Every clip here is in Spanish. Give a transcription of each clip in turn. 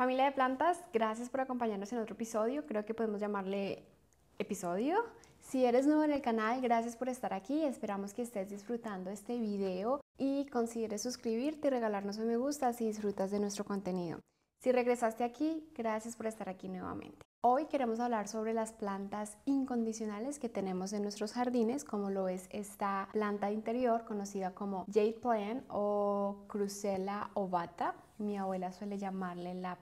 Familia de plantas, gracias por acompañarnos en otro episodio. Creo que podemos llamarle episodio. Si eres nuevo en el canal, gracias por estar aquí. Esperamos que estés disfrutando este video y consideres suscribirte y regalarnos un me gusta si disfrutas de nuestro contenido. Si regresaste aquí, gracias por estar aquí nuevamente. Hoy queremos hablar sobre las plantas incondicionales que tenemos en nuestros jardines, como lo es esta planta interior conocida como Jade Plant o Crucella ovata mi abuela suele llamarle la,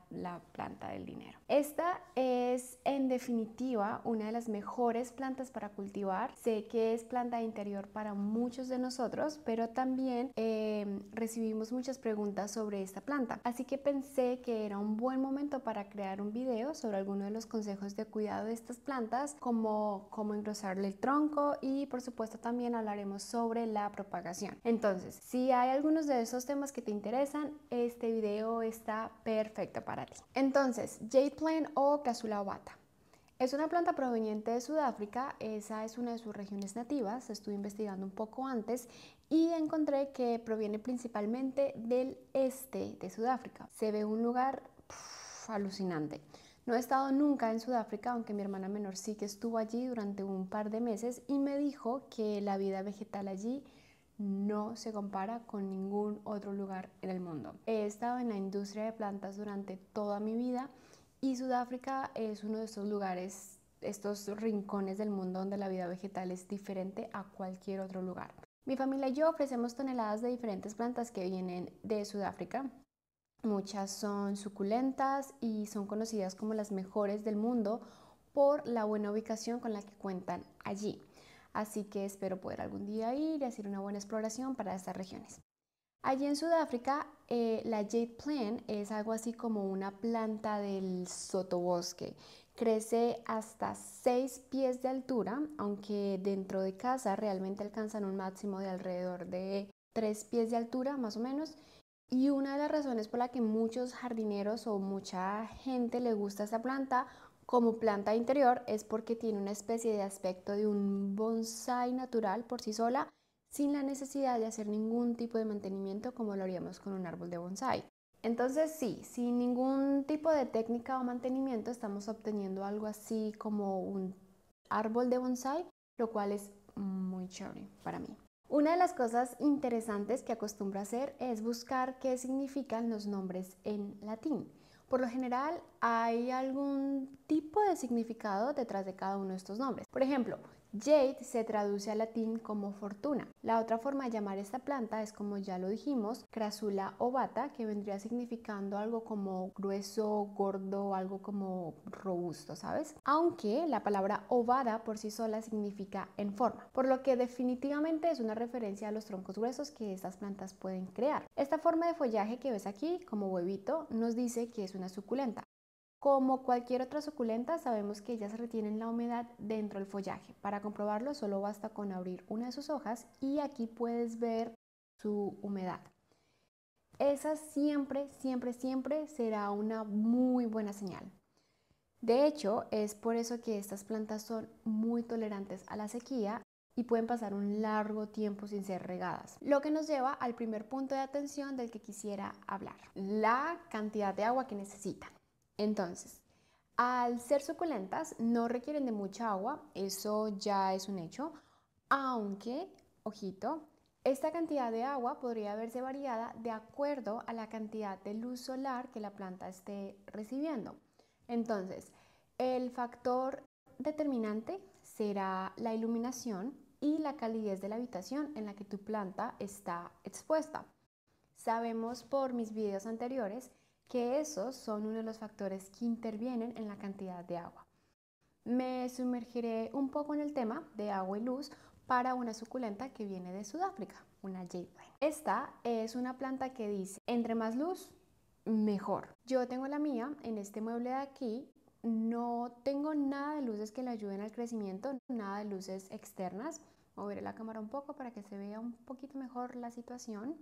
planta del dinero. Esta es en definitiva una de las mejores plantas para cultivar. Sé que es planta de interior para muchos de nosotros, pero también em, recibimos muchas preguntas sobre esta planta. Así que pensé que era un buen momento para crear un video sobre algunos de los consejos de cuidado de estas plantas, como cómo engrosarle el tronco y por supuesto también hablaremos sobre la propagación. Entonces, si hay algunos de esos temas que te interesan, este video está perfecto para ti. Entonces, Jade Plant o Casula ovata. Es una planta proveniente de Sudáfrica, esa es una de sus regiones nativas, estuve investigando un poco antes y encontré que proviene principalmente del este de Sudáfrica. Se ve un lugar alucinante. No he estado nunca en Sudáfrica, aunque mi hermana menor sí que estuvo allí durante un par de meses y me dijo que la vida vegetal allí no se compara con ningún otro lugar en el mundo. He estado en la industria de plantas durante toda mi vida y Sudáfrica es uno de estos lugares, estos rincones del mundo donde la vida vegetal es diferente a cualquier otro lugar. Mi familia y yo ofrecemos toneladas de diferentes plantas que vienen de Sudáfrica. Muchas son suculentas y son conocidas como las mejores del mundo por la buena ubicación con la que cuentan allí. Así que espero poder algún día ir y hacer una buena exploración para estas regiones. Allí en Sudáfrica, eh, la jade plant es algo así como una planta del sotobosque. Crece hasta 6 pies de altura, aunque dentro de casa realmente alcanzan un máximo de alrededor de 3 pies de altura, más o menos. Y una de las razones por la que muchos jardineros o mucha gente le gusta esta planta como planta interior es porque tiene una especie de aspecto de un bonsai natural por sí sola, sin la necesidad de hacer ningún tipo de mantenimiento como lo haríamos con un árbol de bonsai. Entonces sí, sin ningún tipo de técnica o mantenimiento estamos obteniendo algo así como un árbol de bonsai, lo cual es muy chévere para mí. Una de las cosas interesantes que acostumbro a hacer es buscar qué significan los nombres en latín. Por lo general hay algún tipo de significado detrás de cada uno de estos nombres. Por ejemplo, Jade se traduce al latín como fortuna. La otra forma de llamar esta planta es, como ya lo dijimos, crasula ovata, que vendría significando algo como grueso, gordo, algo como robusto, ¿sabes? Aunque la palabra ovada por sí sola significa en forma, por lo que definitivamente es una referencia a los troncos gruesos que estas plantas pueden crear. Esta forma de follaje que ves aquí, como huevito, nos dice que es una suculenta. Como cualquier otra suculenta, sabemos que ellas retienen la humedad dentro del follaje. Para comprobarlo solo basta con abrir una de sus hojas y aquí puedes ver su humedad. Esa siempre, siempre, siempre será una muy buena señal. De hecho, es por eso que estas plantas son muy tolerantes a la sequía y pueden pasar un largo tiempo sin ser regadas. Lo que nos lleva al primer punto de atención del que quisiera hablar, la cantidad de agua que necesitan. Entonces, al ser suculentas no requieren de mucha agua, eso ya es un hecho, aunque, ojito, esta cantidad de agua podría verse variada de acuerdo a la cantidad de luz solar que la planta esté recibiendo. Entonces, el factor determinante será la iluminación y la calidez de la habitación en la que tu planta está expuesta. Sabemos por mis videos anteriores que esos son uno de los factores que intervienen en la cantidad de agua. Me sumergiré un poco en el tema de agua y luz para una suculenta que viene de Sudáfrica, una jade Esta es una planta que dice, entre más luz, mejor. Yo tengo la mía en este mueble de aquí. No tengo nada de luces que le ayuden al crecimiento, nada de luces externas. Moveré la cámara un poco para que se vea un poquito mejor la situación.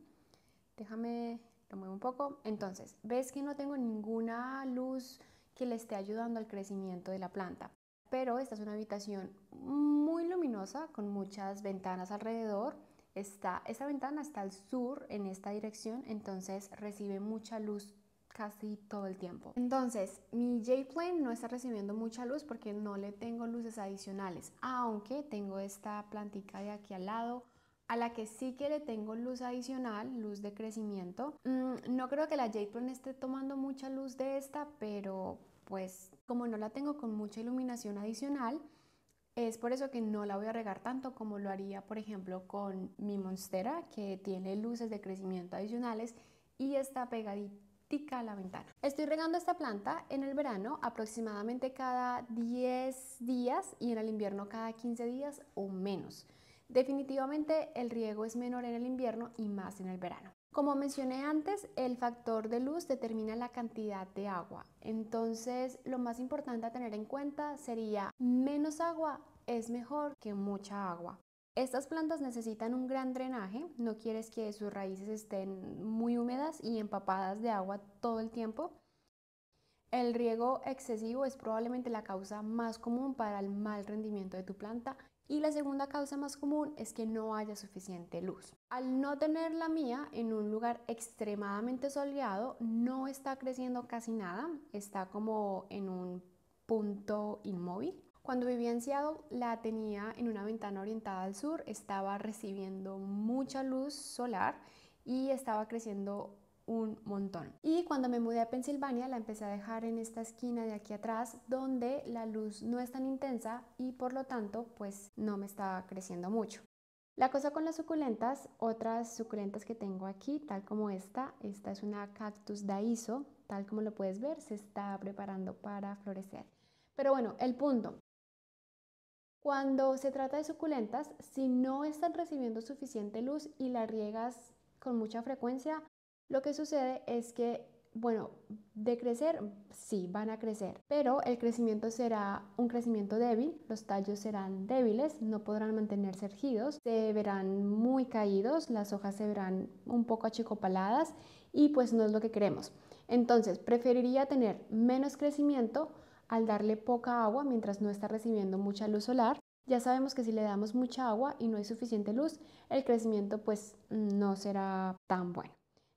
Déjame lo muevo un poco. Entonces, ves que no tengo ninguna luz que le esté ayudando al crecimiento de la planta. Pero esta es una habitación muy luminosa, con muchas ventanas alrededor. Está, esta ventana está al sur, en esta dirección, entonces recibe mucha luz casi todo el tiempo. Entonces, mi J-Plane no está recibiendo mucha luz porque no le tengo luces adicionales, aunque tengo esta plantita de aquí al lado a la que sí que le tengo luz adicional, luz de crecimiento. Mm, no creo que la j esté tomando mucha luz de esta, pero pues como no la tengo con mucha iluminación adicional, es por eso que no la voy a regar tanto como lo haría, por ejemplo, con mi Monstera, que tiene luces de crecimiento adicionales y está pegadita a la ventana. Estoy regando esta planta en el verano aproximadamente cada 10 días y en el invierno cada 15 días o menos. Definitivamente el riego es menor en el invierno y más en el verano. Como mencioné antes, el factor de luz determina la cantidad de agua. Entonces, lo más importante a tener en cuenta sería menos agua es mejor que mucha agua. Estas plantas necesitan un gran drenaje, no quieres que sus raíces estén muy húmedas y empapadas de agua todo el tiempo. El riego excesivo es probablemente la causa más común para el mal rendimiento de tu planta y la segunda causa más común es que no haya suficiente luz. Al no tener la mía en un lugar extremadamente soleado, no está creciendo casi nada, está como en un punto inmóvil. Cuando vivía en Seattle la tenía en una ventana orientada al sur, estaba recibiendo mucha luz solar y estaba creciendo un montón. Y cuando me mudé a Pensilvania la empecé a dejar en esta esquina de aquí atrás donde la luz no es tan intensa y por lo tanto pues no me estaba creciendo mucho. La cosa con las suculentas, otras suculentas que tengo aquí, tal como esta, esta es una cactus daiso, tal como lo puedes ver, se está preparando para florecer. Pero bueno, el punto. Cuando se trata de suculentas, si no están recibiendo suficiente luz y la riegas con mucha frecuencia, lo que sucede es que, bueno, de crecer, sí, van a crecer, pero el crecimiento será un crecimiento débil, los tallos serán débiles, no podrán mantenerse erguidos, se verán muy caídos, las hojas se verán un poco achicopaladas y pues no es lo que queremos. Entonces, preferiría tener menos crecimiento al darle poca agua mientras no está recibiendo mucha luz solar. Ya sabemos que si le damos mucha agua y no hay suficiente luz, el crecimiento pues no será tan bueno.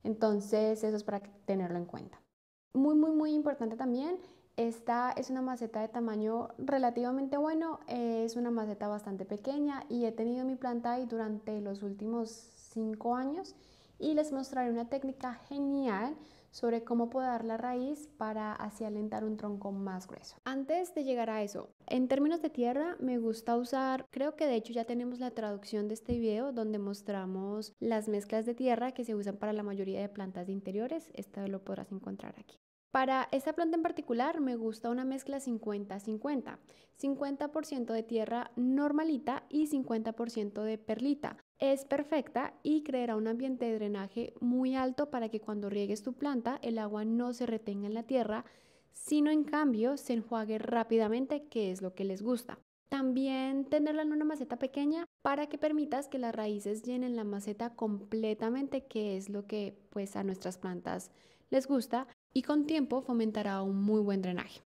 Entonces, eso es para tenerlo en cuenta. Muy, muy, muy importante también, esta es una maceta de tamaño relativamente bueno, es una maceta bastante pequeña y he tenido mi planta ahí durante los últimos 5 años y les mostraré una técnica genial sobre cómo podar la raíz para así alentar un tronco más grueso. Antes de llegar a eso, en términos de tierra me gusta usar, creo que de hecho ya tenemos la traducción de este video donde mostramos las mezclas de tierra que se usan para la mayoría de plantas de interiores, esta lo podrás encontrar aquí. Para esta planta en particular me gusta una mezcla 50-50, 50% de tierra normalita y 50% de perlita. Es perfecta y creará un ambiente de drenaje muy alto para que cuando riegues tu planta el agua no se retenga en la tierra, sino en cambio se enjuague rápidamente, que es lo que les gusta. También tenerla en una maceta pequeña para que permitas que las raíces llenen la maceta completamente, que es lo que pues a nuestras plantas les gusta y con tiempo fomentará un muy buen drenaje.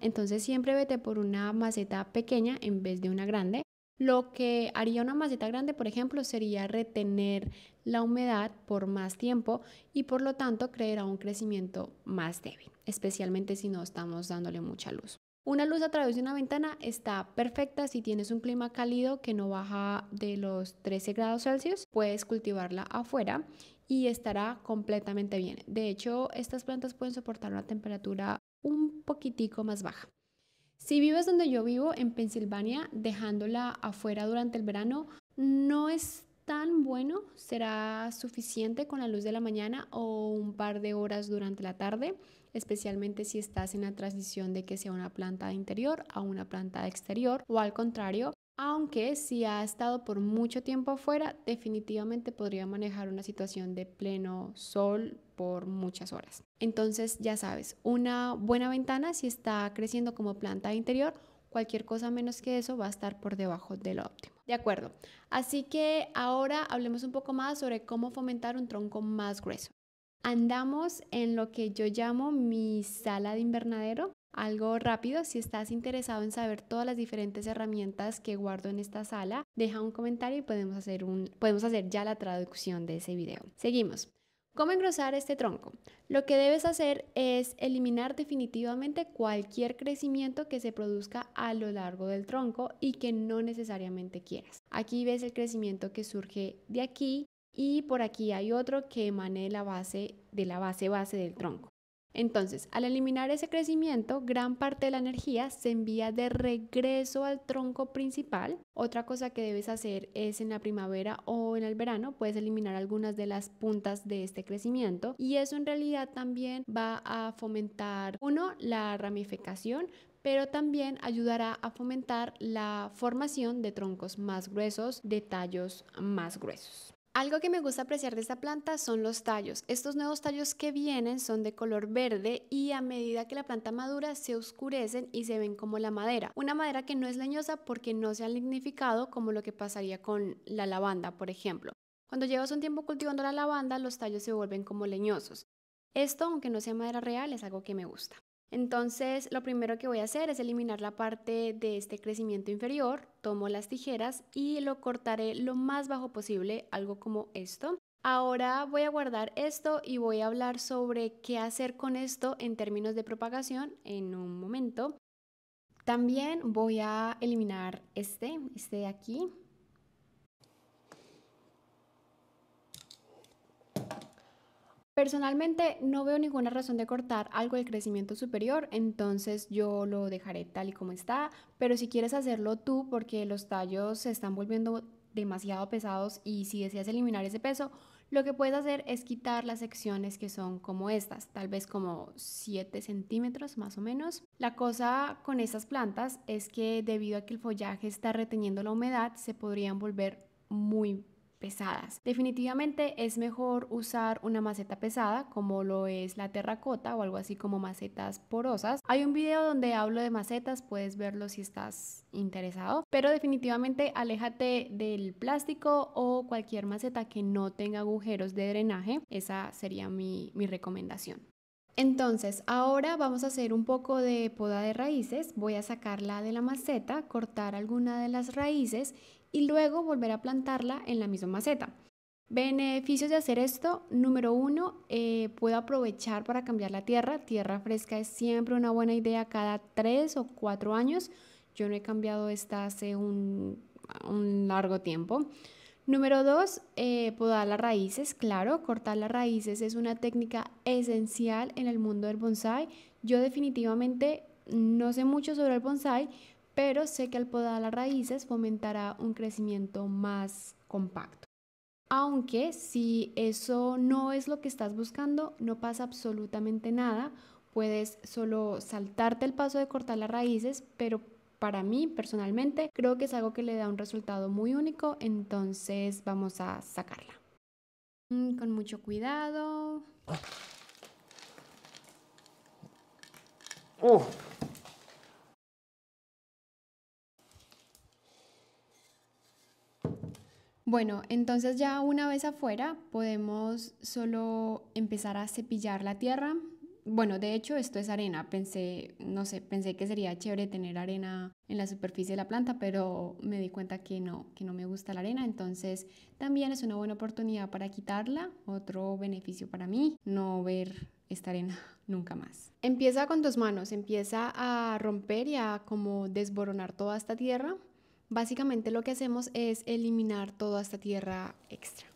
Entonces siempre vete por una maceta pequeña en vez de una grande. Lo que haría una maceta grande, por ejemplo, sería retener la humedad por más tiempo y por lo tanto creerá un crecimiento más débil, especialmente si no estamos dándole mucha luz. Una luz a través de una ventana está perfecta si tienes un clima cálido que no baja de los 13 grados Celsius, puedes cultivarla afuera y estará completamente bien. De hecho, estas plantas pueden soportar una temperatura un poquitico más baja. Si vives donde yo vivo, en Pensilvania, dejándola afuera durante el verano, no es tan bueno, será suficiente con la luz de la mañana o un par de horas durante la tarde, especialmente si estás en la transición de que sea una planta interior a una planta exterior o al contrario, aunque si ha estado por mucho tiempo afuera, definitivamente podría manejar una situación de pleno sol por muchas horas. Entonces, ya sabes, una buena ventana si está creciendo como planta interior, cualquier cosa menos que eso va a estar por debajo de lo óptimo. De acuerdo. Así que ahora hablemos un poco más sobre cómo fomentar un tronco más grueso. Andamos en lo que yo llamo mi sala de invernadero, algo rápido, si estás interesado en saber todas las diferentes herramientas que guardo en esta sala, deja un comentario y podemos hacer, ya la traducción de ese video. Seguimos. ¿Cómo engrosar este tronco? Lo que debes hacer es eliminar definitivamente cualquier crecimiento que se produzca a lo largo del tronco y que no necesariamente quieras. Aquí ves el crecimiento que surge de aquí y por aquí hay otro que emane de la base de la base base del tronco. Entonces, al eliminar ese crecimiento, gran parte de la energía se envía de regreso al tronco principal. Otra cosa que debes hacer es en la primavera o en el verano, puedes eliminar algunas de las puntas de este crecimiento y eso en realidad también va a fomentar, uno, la ramificación, pero también ayudará a fomentar la formación de troncos más gruesos, de tallos más gruesos. Algo que me gusta apreciar de esta planta son los tallos. Estos nuevos tallos que vienen son de color verde y a medida que la planta madura se oscurecen y se ven como la madera. Una madera que no es leñosa porque no se ha lignificado como lo que pasaría con la lavanda, por ejemplo. Cuando llevas un tiempo cultivando la lavanda, los tallos se vuelven como leñosos. Esto, aunque no sea madera real, es algo que me gusta. Entonces, lo primero que voy a hacer es eliminar la parte de este crecimiento inferior, tomo las tijeras y lo cortaré lo más bajo posible, algo como esto. Ahora voy a guardar esto y voy a hablar sobre qué hacer con esto en términos de propagación en un momento. También voy a eliminar este, este de aquí, Personalmente no veo ninguna razón de cortar algo del crecimiento superior, entonces yo lo dejaré tal y como está, pero si quieres hacerlo tú porque los tallos se están volviendo demasiado pesados y si deseas eliminar ese peso, lo que puedes hacer es quitar las secciones que son como estas, tal vez como 7 centímetros más o menos. La cosa con estas plantas es que debido a que el follaje está reteniendo la humedad, se podrían volver muy pesadas. Definitivamente es mejor usar una maceta pesada como lo es la terracota o algo así como macetas porosas. Hay un video donde hablo de macetas, puedes verlo si estás interesado, pero definitivamente aléjate del plástico o cualquier maceta que no tenga agujeros de drenaje. Esa sería mi, mi recomendación. Entonces, ahora vamos a hacer un poco de poda de raíces. Voy a sacarla de la maceta, cortar alguna de las raíces y luego volver a plantarla en la misma maceta. Beneficios de hacer esto, número uno, eh, puedo aprovechar para cambiar la tierra. Tierra fresca es siempre una buena idea cada tres o cuatro años. Yo no he cambiado esta hace un, largo tiempo. Número dos, eh, podar las raíces, claro, cortar las raíces es una técnica esencial en el mundo del bonsai. Yo definitivamente no sé mucho sobre el bonsai, pero sé que al podar las raíces fomentará un crecimiento más compacto. Aunque si eso no es lo que estás buscando, no pasa absolutamente nada. Puedes solo saltarte el paso de cortar las raíces, pero para mí personalmente creo que es algo que le da un resultado muy único, entonces vamos a sacarla. Mm, con mucho cuidado. Bueno, entonces ya una vez afuera podemos solo empezar a cepillar la tierra. Bueno, de hecho esto es arena. Pensé, no sé, pensé que sería chévere tener arena en la superficie de la planta, pero me di cuenta que no, que no me gusta la arena. Entonces también es una buena oportunidad para quitarla. Otro beneficio para mí, no ver esta arena nunca más. Empieza con tus manos, empieza a romper y a como desboronar toda esta tierra Básicamente lo que hacemos es eliminar toda esta tierra extra.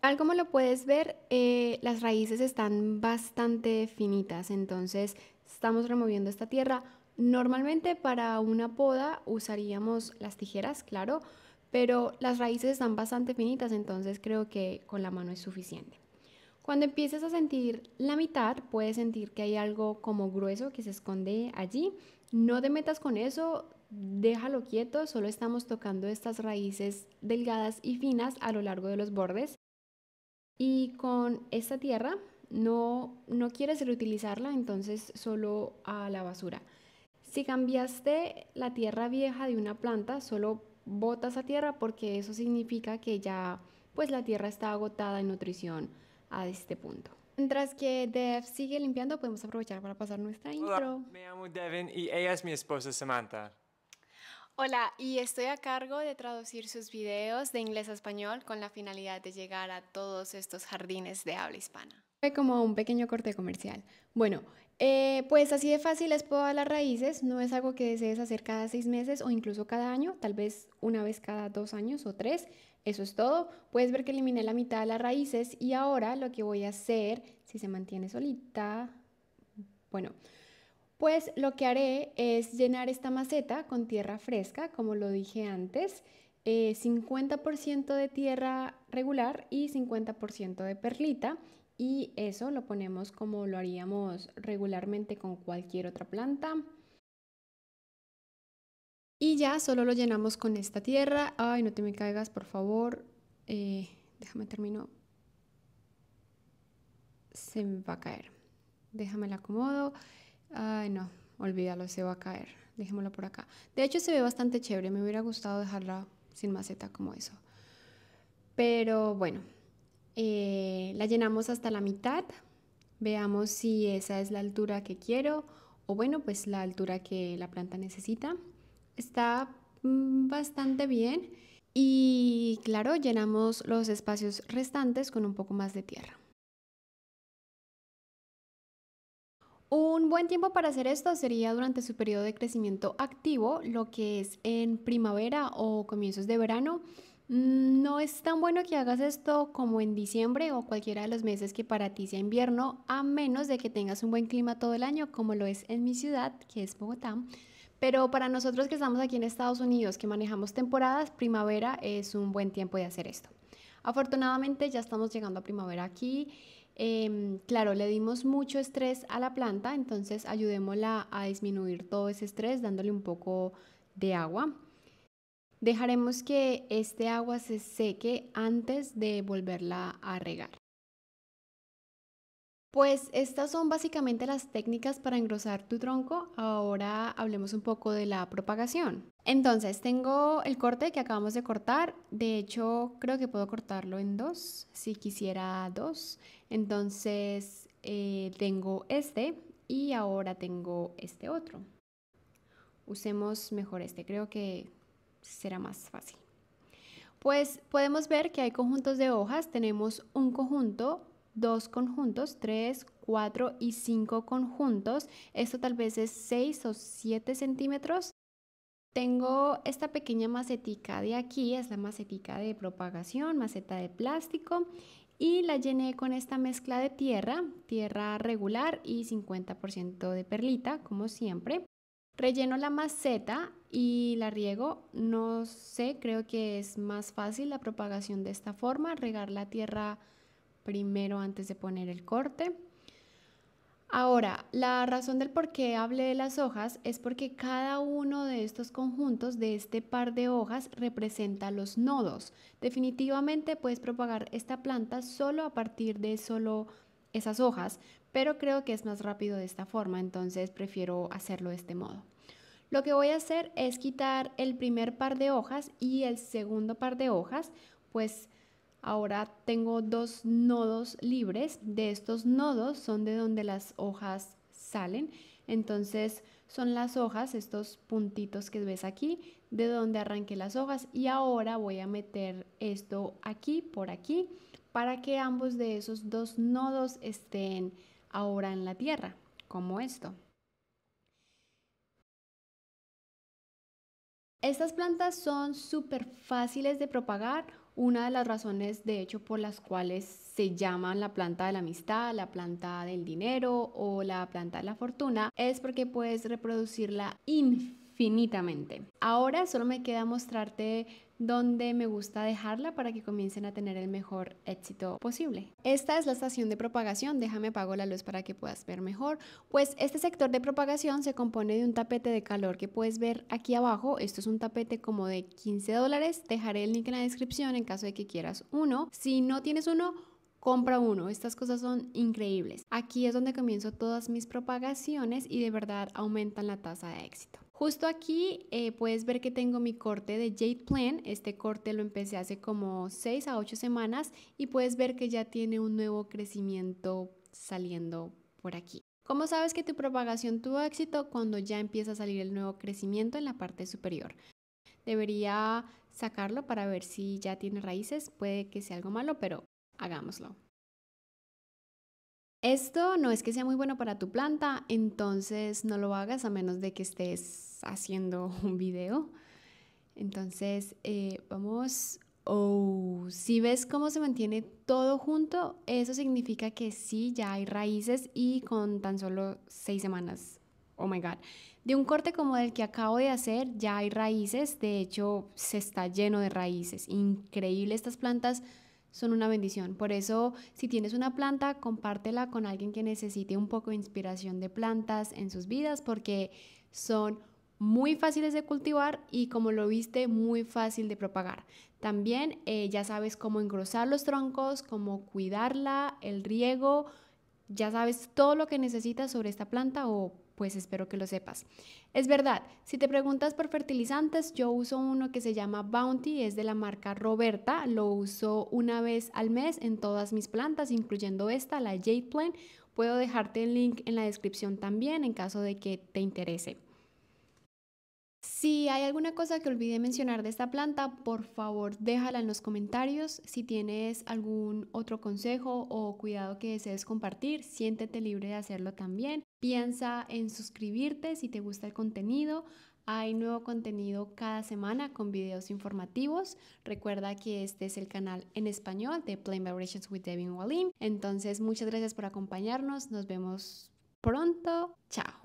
Tal como lo puedes ver, eh, las raíces están bastante finitas, entonces estamos removiendo esta tierra. Normalmente para una poda usaríamos las tijeras, claro, pero las raíces están bastante finitas, entonces creo que con la mano es suficiente. Cuando empieces a sentir la mitad, puedes sentir que hay algo como grueso que se esconde allí. No te metas con eso, déjalo quieto, solo estamos tocando estas raíces delgadas y finas a lo largo de los bordes. Y con esta tierra no, no quieres reutilizarla, entonces solo a la basura. Si cambiaste la tierra vieja de una planta, solo botas a tierra porque eso significa que ya pues la tierra está agotada en nutrición a este punto. Mientras que Dev sigue limpiando, podemos aprovechar para pasar nuestra intro. Hola, me llamo Devin y ella es mi esposa Samantha. Hola, y estoy a cargo de traducir sus videos de inglés a español con la finalidad de llegar a todos estos jardines de habla hispana. Fue como un pequeño corte comercial. Bueno, eh, pues así de fácil les puedo dar las raíces. No es algo que desees hacer cada seis meses o incluso cada año, tal vez una vez cada dos años o tres, eso es todo. Puedes ver que eliminé la mitad de las raíces y ahora lo que voy a hacer, si se mantiene solita, bueno, pues lo que haré es llenar esta maceta con tierra fresca, como lo dije antes, 50% eh, de tierra regular y 50% de perlita. Y eso lo ponemos como lo haríamos regularmente con cualquier otra planta. Y ya solo lo llenamos con esta tierra. Ay, no te me caigas, por favor. Eh, déjame termino. Se me va a caer. Déjame la acomodo. Ay, no, olvídalo, se va a caer. Dejémoslo por acá. De hecho, se ve bastante chévere. Me hubiera gustado dejarla sin maceta como eso. Pero bueno, eh, la llenamos hasta la mitad. Veamos si esa es la altura que quiero o bueno, pues la altura que la planta necesita está mm, bastante bien y claro, llenamos los espacios restantes con un poco más de tierra. Un buen tiempo para hacer esto sería durante su periodo de crecimiento activo, lo que es en primavera o comienzos de verano. Mm, no es tan bueno que hagas esto como en diciembre o cualquiera de los meses que para ti sea invierno, a menos de que tengas un buen clima todo el año, como lo es en mi ciudad, que es Bogotá. Pero para nosotros que estamos aquí en Estados Unidos, que manejamos temporadas, primavera es un buen tiempo de hacer esto. Afortunadamente ya estamos llegando a primavera aquí. Em, claro, le dimos mucho estrés a la planta, entonces ayudémosla a disminuir todo ese estrés dándole un poco de agua. Dejaremos que este agua se seque antes de volverla a regar. Pues estas son básicamente las técnicas para engrosar tu tronco. Ahora hablemos un poco de la propagación. Entonces, tengo el corte que acabamos de cortar. De hecho, creo que puedo cortarlo en dos, si quisiera dos. Entonces, eh, tengo este y ahora tengo este otro. Usemos mejor este, creo que será más fácil. Pues podemos ver que hay conjuntos de hojas. Tenemos un conjunto dos conjuntos, tres, cuatro y cinco conjuntos. Esto tal vez es 6 o 7 centímetros. Tengo esta pequeña macetica de aquí, es la macetica de propagación, maceta de plástico y la llené con esta mezcla de tierra, tierra regular y 50% de perlita, como siempre. Relleno la maceta y la riego. No sé, creo que es más fácil la propagación de esta forma, regar la tierra primero antes de poner el corte. Ahora, la razón del por qué hablé de las hojas es porque cada uno de estos conjuntos, de este par de hojas, representa los nodos. Definitivamente puedes propagar esta planta solo a partir de solo esas hojas, pero creo que es más rápido de esta forma, entonces prefiero hacerlo de este modo. Lo que voy a hacer es quitar el primer par de hojas y el segundo par de hojas, pues Ahora tengo dos nodos libres. De estos nodos son de donde las hojas salen. Entonces son las hojas, estos puntitos que ves aquí, de donde arranqué las hojas. Y ahora voy a meter esto aquí, por aquí, para que ambos de esos dos nodos estén ahora en la tierra, como esto. Estas plantas son súper fáciles de propagar una de las razones, de hecho, por las cuales se llaman la planta de la amistad, la planta del dinero o la planta de la fortuna, es porque puedes reproducirla infinitamente Ahora solo me queda mostrarte dónde me gusta dejarla para que comiencen a tener el mejor éxito posible. Esta es la estación de propagación, déjame apago la luz para que puedas ver mejor. Pues este sector de propagación se compone de un tapete de calor que puedes ver aquí abajo, esto es un tapete como de 15 dólares, dejaré el link en la descripción en caso de que quieras uno. Si no tienes uno, compra uno. Estas cosas son increíbles. Aquí es donde comienzo todas mis propagaciones y de verdad aumentan la tasa de éxito. Justo aquí eh, puedes ver que tengo mi corte de Jade Plan. Este corte lo empecé hace como 6 a 8 semanas y puedes ver que ya tiene un nuevo crecimiento saliendo por aquí. ¿Cómo sabes que tu propagación tuvo éxito cuando ya empieza a salir el nuevo crecimiento en la parte superior? Debería sacarlo para ver si ya tiene raíces. Puede que sea algo malo, pero hagámoslo esto no es que sea muy bueno para tu planta, entonces no lo hagas a menos de que estés haciendo un video. Entonces, eh, vamos, oh, si ves cómo se mantiene todo junto, eso significa que sí, ya hay raíces y con tan solo seis semanas, oh my god, de un corte como el que acabo de hacer, ya hay raíces, de hecho, se está lleno de raíces, increíble estas plantas son una bendición. Por eso, si tienes una planta, compártela con alguien que necesite un poco de inspiración de plantas en sus vidas porque son muy fáciles de cultivar y como lo viste, muy fácil de propagar. También eh, ya sabes cómo engrosar los troncos, cómo cuidarla, el riego, ya sabes todo lo que necesitas sobre esta planta o pues espero que lo sepas. Es verdad, si te preguntas por fertilizantes, yo uso uno que se llama Bounty, es de la marca Roberta, lo uso una vez al mes en todas mis plantas, incluyendo esta, la Jade Plant. Puedo dejarte el link en la descripción también en caso de que te interese. Si hay alguna cosa que olvidé mencionar de esta planta, por favor déjala en los comentarios. Si tienes algún otro consejo o cuidado que desees compartir, siéntete libre de hacerlo también. Piensa en suscribirte si te gusta el contenido. Hay nuevo contenido cada semana con videos informativos. Recuerda que este es el canal en español de Plain Vibrations with Devin Wallin. Entonces, muchas gracias por acompañarnos. Nos vemos pronto. Chao.